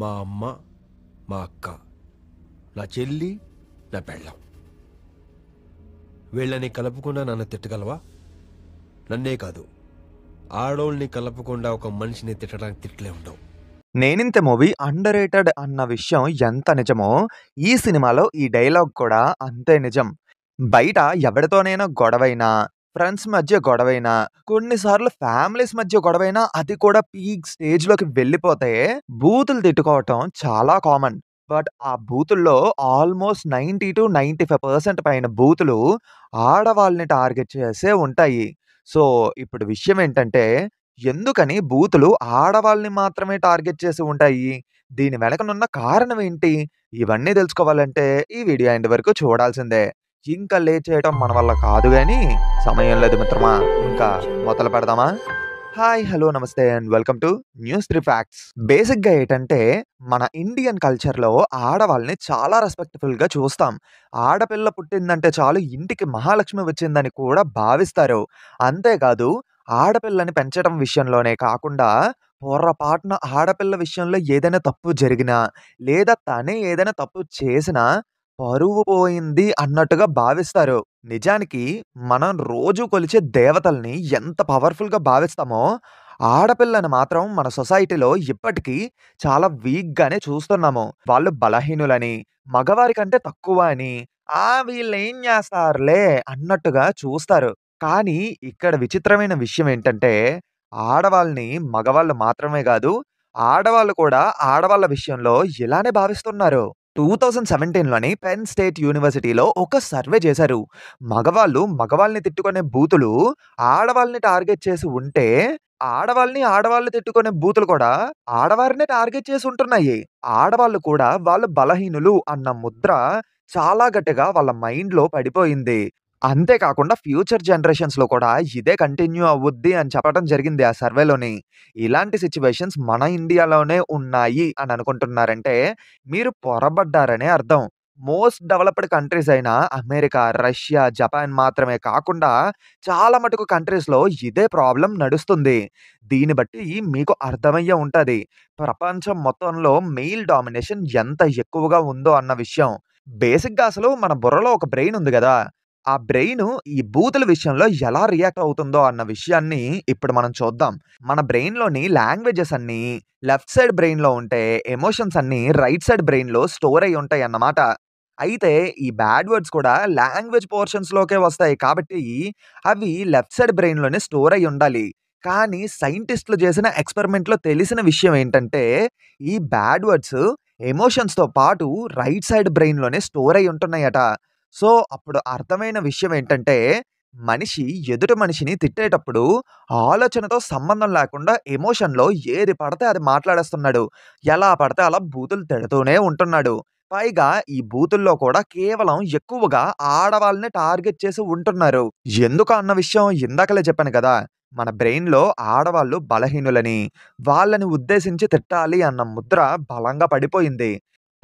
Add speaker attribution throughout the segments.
Speaker 1: మా అమ్మ మా అక్క నా చెల్లి నా పెళ్ళం వీళ్ళని కలుపుకున్నా నన్ను తిట్టగలవా నన్నే కాదు ఆడోళ్ళని కలపకుండా ఒక మనిషిని తిట్టడానికి తిట్టలే ఉండవు నేనింత మూవీ అండర్ రేటెడ్ అన్న విషయం ఎంత నిజమో ఈ సినిమాలో ఈ డైలాగ్ కూడా అంతే నిజం బయట ఎవరితోనైనా గొడవైనా ఫ్రెండ్స్ మధ్య గొడవైనా కొన్నిసార్లు ఫ్యామిలీస్ మధ్య గొడవైనా అది కూడా పీక్ లోకి వెళ్ళిపోతే బూతులు తిట్టుకోవటం చాలా కామన్ బట్ ఆ బూతుల్లో almost ninety two ninety five percent పైన బూతులు ఆడవాళ్ళని టార్గెట్ చేసే ఉంటాయి సో ఇప్పుడు విషయం ఏంటంటే ఎందుకని బూతులు ఆడవాళ్ళని మాత్రమే టార్గెట్ చేసి ఉంటాయి దీని వెనకనున్న కారణం ఏంటి ఇవన్నీ తెలుసుకోవాలంటే ఈ వీడియో ఎండ్ వరకు చూడాల్సిందే ఇంకా లేట్ చేయటం మన వల్ల కాదు కానీ సమయం లేదు మిత్రమా ఇంకా మొదలు పెడదామా హాయ్ హలో నమస్తే and welcome to news three facts బేసిక్గా ఏంటంటే మన ఇండియన్ కల్చర్లో ఆడవాళ్ళని చాలా రెస్పెక్ట్ఫుల్గా చూస్తాం ఆడపిల్ల పుట్టిందంటే చాలు ఇంటికి మహాలక్ష్మి వచ్చిందని కూడా భావిస్తారు అంతేకాదు ఆడపిల్లని పెంచడం విషయంలోనే కాకుండా పొర్రపాటున ఆడపిల్ల విషయంలో ఏదైనా తప్పు జరిగినా లేదా తనే ఏదైనా తప్పు చేసినా పరువు పోయింది అన్నట్టుగా భావిస్తారు నిజానికి మనం రోజు కొలిచే దేవతల్ని ఎంత పవర్ఫుల్గా భావిస్తామో ఆడపిల్లని మాత్రం మన సొసైటీలో ఇప్పటికీ చాలా వీక్గానే చూస్తున్నాము వాళ్ళు బలహీనులని మగవారి కంటే తక్కువ అని ఆ వీళ్ళేం చేస్తారులే అన్నట్టుగా చూస్తారు కానీ ఇక్కడ విచిత్రమైన విషయం ఏంటంటే ఆడవాళ్ళని మగవాళ్ళు మాత్రమే కాదు ఆడవాళ్ళు కూడా ఆడవాళ్ళ విషయంలో ఇలానే భావిస్తున్నారు టూ థౌజండ్ సెవెంటీన్లోని పెన్ స్టేట్ యూనివర్సిటీలో ఒక సర్వే చేశారు మగవాళ్ళు మగవాళ్ళని తిట్టుకునే బూతులు ఆడవాళ్ళని టార్గెట్ చేసి ఉంటే ఆడవాళ్ళని ఆడవాళ్ళు తిట్టుకునే బూతులు కూడా ఆడవారిని టార్గెట్ చేసి ఉంటున్నాయి ఆడవాళ్ళు కూడా వాళ్ళు బలహీనులు అన్న ముద్ర చాలా గట్టిగా వాళ్ళ మైండ్లో పడిపోయింది అంతేకాకుండా ఫ్యూచర్ జనరేషన్స్లో కూడా ఇదే కంటిన్యూ అవ్వుద్ది అని చెప్పడం జరిగింది ఆ సర్వేలోని ఇలాంటి సిచ్యువేషన్స్ మన ఇండియాలోనే ఉన్నాయి అని అనుకుంటున్నారంటే మీరు పొరబడ్డారనే అర్థం మోస్ట్ డెవలప్డ్ కంట్రీస్ అయిన అమెరికా రష్యా జపాన్ మాత్రమే కాకుండా చాలా మటుకు కంట్రీస్లో ఇదే ప్రాబ్లం నడుస్తుంది దీన్ని బట్టి మీకు అర్థమయ్యే ఉంటుంది ప్రపంచం మొత్తంలో మెయిల్ డామినేషన్ ఎంత ఎక్కువగా ఉందో అన్న విషయం బేసిక్గా అసలు మన బుర్రలో ఒక బ్రెయిన్ ఉంది కదా ఆ బ్రెయిన్ ఈ బూతుల విషయంలో ఎలా రియాక్ట్ అవుతుందో అన్న విషయాన్ని ఇప్పుడు మనం చూద్దాం మన బ్రెయిన్లోని లాంగ్వేజెస్ అన్నీ లెఫ్ట్ సైడ్ బ్రెయిన్లో ఉంటే ఎమోషన్స్ అన్నీ రైట్ సైడ్ బ్రెయిన్లో స్టోర్ అయి ఉంటాయి అన్నమాట అయితే ఈ బ్యాడ్ వర్డ్స్ కూడా లాంగ్వేజ్ పోర్షన్స్లోకే వస్తాయి కాబట్టి అవి లెఫ్ట్ సైడ్ బ్రెయిన్లోనే స్టోర్ అయి ఉండాలి కానీ సైంటిస్టులు చేసిన ఎక్స్పెరిమెంట్లో తెలిసిన విషయం ఏంటంటే ఈ బ్యాడ్ వర్డ్స్ ఎమోషన్స్తో పాటు రైట్ సైడ్ బ్రెయిన్లోనే స్టోర్ అయి ఉంటున్నాయట సో అప్పుడు అర్థమైన విషయం ఏంటంటే మనిషి ఎదుటి మనిషిని తిట్టేటప్పుడు ఆలోచనతో సంబంధం లేకుండా ఎమోషన్లో ఏది పడితే అది మాట్లాడేస్తున్నాడు ఎలా పడితే అలా బూతులు తిడుతూనే ఉంటున్నాడు పైగా ఈ బూతుల్లో కూడా కేవలం ఎక్కువగా ఆడవాళ్ళని టార్గెట్ చేసి ఉంటున్నారు ఎందుకు అన్న విషయం ఇందాకలే చెప్పాను కదా మన బ్రెయిన్లో ఆడవాళ్ళు బలహీనులని వాళ్ళని ఉద్దేశించి తిట్టాలి అన్న ముద్ర బలంగా పడిపోయింది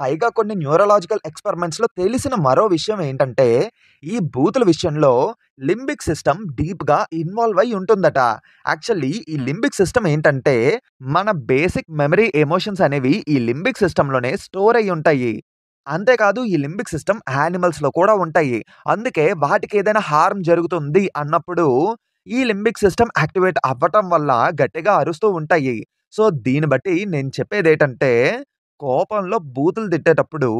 Speaker 1: పైగా కొన్ని న్యూరలాజికల్ ఎక్స్పెరిమెంట్స్లో తెలిసిన మరో విషయం ఏంటంటే ఈ బూతుల విషయంలో లింబిక్ సిస్టమ్ డీప్గా ఇన్వాల్వ్ అయి ఉంటుందట యాక్చువల్లీ ఈ లింబిక్ సిస్టమ్ ఏంటంటే మన బేసిక్ మెమరీ ఎమోషన్స్ అనేవి ఈ లింబిక్ సిస్టంలోనే స్టోర్ అయి ఉంటాయి అంతేకాదు ఈ లింబిక్ సిస్టమ్ యానిమల్స్లో కూడా ఉంటాయి అందుకే వాటికి ఏదైనా హార్మ్ జరుగుతుంది అన్నప్పుడు ఈ లింబిక్ సిస్టమ్ యాక్టివేట్ అవ్వటం వల్ల గట్టిగా అరుస్తూ ఉంటాయి సో దీన్ని బట్టి నేను చెప్పేది ఏంటంటే కోపంలో బూతులు తిట్టేటప్పుడు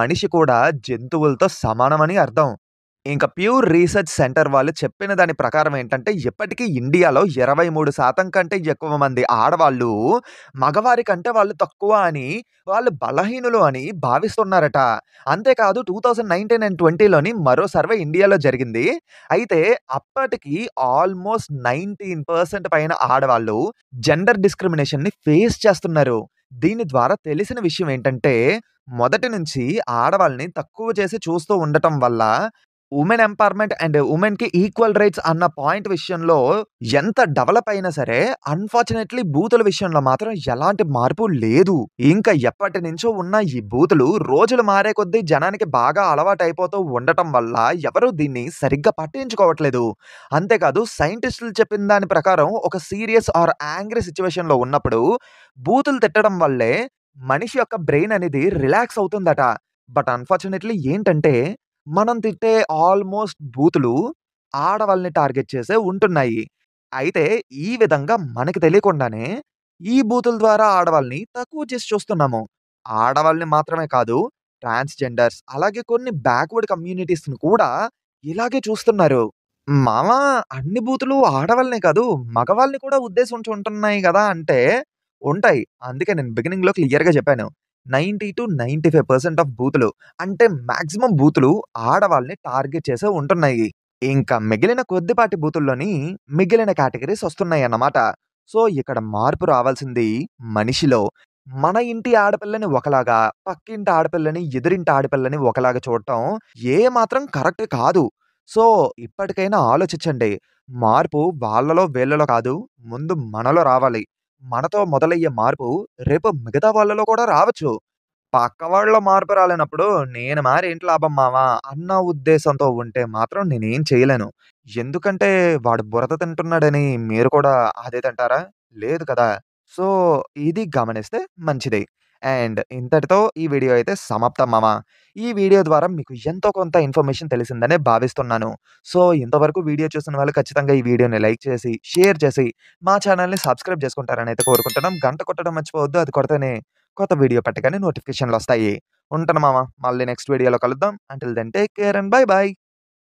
Speaker 1: మనిషి కూడా జంతువులతో సమానమని అర్థం ఇంకా ప్యూర్ రీసెర్చ్ సెంటర్ వాళ్ళు చెప్పిన దాని ప్రకారం ఏంటంటే ఇప్పటికీ ఇండియాలో ఇరవై మూడు శాతం కంటే ఎక్కువ మంది ఆడవాళ్ళు మగవారి కంటే వాళ్ళు తక్కువ అని వాళ్ళు బలహీనులు అని భావిస్తున్నారట అంతేకాదు టూ థౌజండ్ నైన్టీన్ అండ్ ట్వంటీలోని మరో సర్వే ఇండియాలో జరిగింది అయితే అప్పటికి ఆల్మోస్ట్ నైన్టీన్ పర్సెంట్ పైన ఆడవాళ్ళు జెండర్ డిస్క్రిమినేషన్ని ఫేస్ చేస్తున్నారు దీని ద్వారా తెలిసిన విషయం ఏంటంటే మొదటి నుంచి ఆడవాళ్ళని తక్కువ చేసి చూస్తూ ఉండటం వల్ల ఉమెన్ ఎంపవర్మెంట్ అండ్ ఉమెన్ కి ఈక్వల్ రైట్స్ అన్న పాయింట్ విషయంలో ఎంత డెవలప్ అయినా సరే అన్ఫార్చునేట్లీ బూతుల విషయంలో మాత్రం ఎలాంటి మార్పు లేదు ఇంకా ఎప్పటి నుంచో ఉన్న ఈ బూతులు రోజులు మారే కొద్దీ జనానికి బాగా అయిపోతూ ఉండటం వల్ల ఎవరు దీన్ని సరిగ్గా పట్టించుకోవట్లేదు అంతేకాదు సైంటిస్టులు చెప్పిన దాని ప్రకారం ఒక సీరియస్ ఆర్ యాంగ్రీ సిచ్యువేషన్లో ఉన్నప్పుడు బూతులు తిట్టడం వల్లే మనిషి యొక్క బ్రెయిన్ అనేది రిలాక్స్ అవుతుందట బట్ అన్ఫార్చునేట్లీ ఏంటంటే మనం తిట్టే ఆల్మోస్ట్ బూతులు ఆడవాళ్ళని టార్గెట్ చేసే ఉంటున్నాయి. అయితే ఈ విధంగా మనకి తెలియకుండానే ఈ బూతుల ద్వారా ఆడవాళ్ళని తక్కువ చేసి చూస్తున్నాము. ఆడవాళ్ళని మాత్రమే కాదు, ట్రాన్స్‌జెండర్స్ అలాగే కొన్ని బ్యాక్‌వర్డ్ కమ్యూనిటీస్‌ని కూడా ఇలాగే చూస్తున్నారు. మామ అన్ని బూతులు ఆడవాళ్ళనే కాదు, మగవాళ్ళని కూడా ఉద్దేశించి ఉంటున్నాయి కదా అంటే ఉంటాయి. అందుకే నేను బిగినింగ్‌లో క్లియర్‌గా చెప్పాను. Ninety two ninety five percent of బూతులు అంటే మాక్సిమం బూతులు ఆడవాళ్ళని టార్గెట్ చేసే ఉంటున్నాయి ఇంకా మిగిలిన కొద్దిపాటి బూతుల్లోని మిగిలిన కేటగిరీస్ వస్తున్నాయి అన్నమాట సో ఇక్కడ మార్పు రావాల్సింది మనిషిలో మన ఇంటి ఆడపిల్లని ఒకలాగా పక్కింటి ఆడపిల్లని ఎదురింటి ఆడపిల్లని ఒకలాగా చూడటం ఏ మాత్రం కరెక్ట్ కాదు సో ఇప్పటికైనా ఆలోచించండి మార్పు వాళ్ళలో వేళ్లలో కాదు ముందు మనలో రావాలి మనతో మొదలయ్యే మార్పు రేపు మిగతా వాళ్ళలో కూడా రావచ్చు పక్క వాళ్ళ మార్పు రాలేనప్పుడు నేను మారి లాభం మావా అన్న ఉద్దేశంతో ఉంటే మాత్రం నేనేం చేయలేను ఎందుకంటే వాడు బురద తింటున్నాడని మీరు కూడా అదే తింటారా లేదు కదా సో ఇది గమనిస్తే మంచిది అండ్ ఇంతటితో ఈ వీడియో అయితే సమాప్తం మామ ఈ వీడియో ద్వారా మీకు ఎంతో కొంత ఇన్ఫర్మేషన్ తెలిసిందనే భావిస్తున్నాను సో ఇంతవరకు వీడియో చూసిన వాళ్ళు ఖచ్చితంగా ఈ వీడియోని లైక్ చేసి షేర్ చేసి మా ఛానల్ని సబ్స్క్రైబ్ చేసుకుంటారని అయితే కోరుకుంటున్నాం గంట కొట్టడం మర్చిపోవద్దు అది కొడితేనే కొత్త వీడియో పెట్టగానే నోటిఫికేషన్లు వస్తాయి ఉంటాను మామ మళ్ళీ నెక్స్ట్ వీడియోలో కలుద్దాం until then take care and bye bye